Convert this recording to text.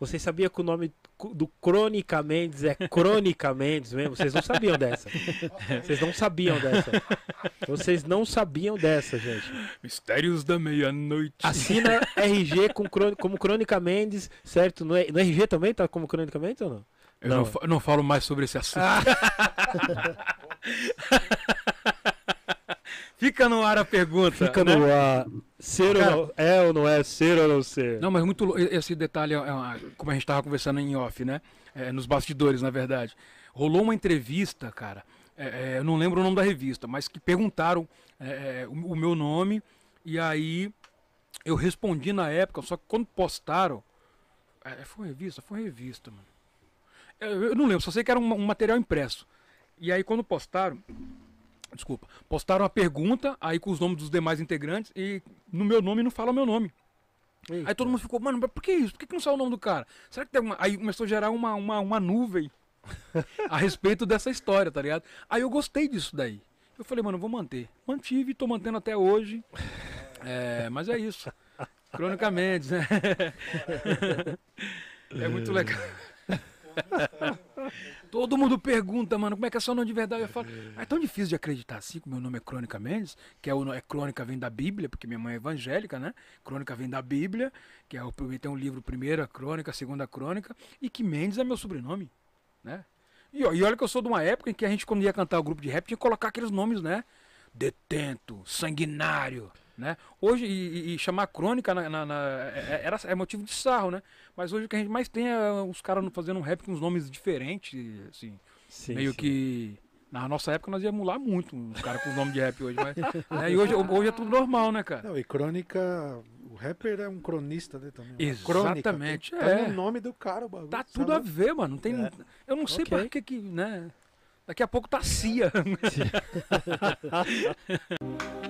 Você sabia que o nome do Crônica Mendes é Crônica Mendes mesmo? Vocês não sabiam dessa. Vocês não sabiam dessa. Vocês não sabiam dessa, gente. Mistérios da meia-noite. Assina RG com, como Crônica Mendes, certo? No, é, no é RG também tá como Crônica Mendes ou não? Eu não, não, eu não falo mais sobre esse assunto. Ah. Fica no ar a pergunta. Fica né? no ar. Ser Cara, ou não, é ou não é, ser ou não ser. Não, mas muito esse detalhe, é, é como a gente estava conversando em off, né? É, nos bastidores, na verdade. Rolou uma entrevista, cara. É, é eu não lembro o nome da revista, mas que perguntaram é, o, o, meu nome e aí eu respondi na época, só que quando postaram, foi revista, foi revista, mano. Eu, eu, não lembro, só sei que era um, um material impresso. E aí quando postaram, Desculpa. Postaram a pergunta aí com os nomes dos demais integrantes e no meu nome não fala o meu nome. Eita. Aí todo mundo ficou, mano, por que isso? Por que não saiu o nome do cara? Será que tem alguma. Aí começou a gerar uma, uma, uma nuvem a respeito dessa história, tá ligado? Aí eu gostei disso daí. Eu falei, mano, vou manter. Mantive, tô mantendo até hoje. É, mas é isso. Cronicamente, né? É muito legal. Todo mundo pergunta, mano, como é que é seu nome de verdade? Eu falo, é, ah, é tão difícil de acreditar assim, que meu nome é Crônica Mendes, que é, o, é Crônica vem da Bíblia, porque minha mãe é evangélica, né? Crônica vem da Bíblia, que é, tem um livro, Primeira Crônica, Segunda Crônica, e que Mendes é meu sobrenome, né? E, e olha que eu sou de uma época em que a gente, quando ia cantar o grupo de rap, tinha que colocar aqueles nomes, né? Detento, sanguinário, né? Hoje, e, e chamar crônica na, na, na, é, é, era, é motivo de sarro, né? Mas hoje o que a gente mais tem é os caras fazendo um rap com os nomes diferentes, assim. Sim, meio sim. que. Na nossa época nós íamos lá muito, os caras com o nome de rap hoje, mas. né? E hoje, hoje é tudo normal, né, cara? Não, e crônica. O rapper é um cronista, né, também. Né? Exatamente. Crônica, tem, é. o nome do cara, o bagulho. Tá tudo sabe? a ver, mano. tem, é. Eu não sei okay. por que que, né? Daqui a pouco tá CIA.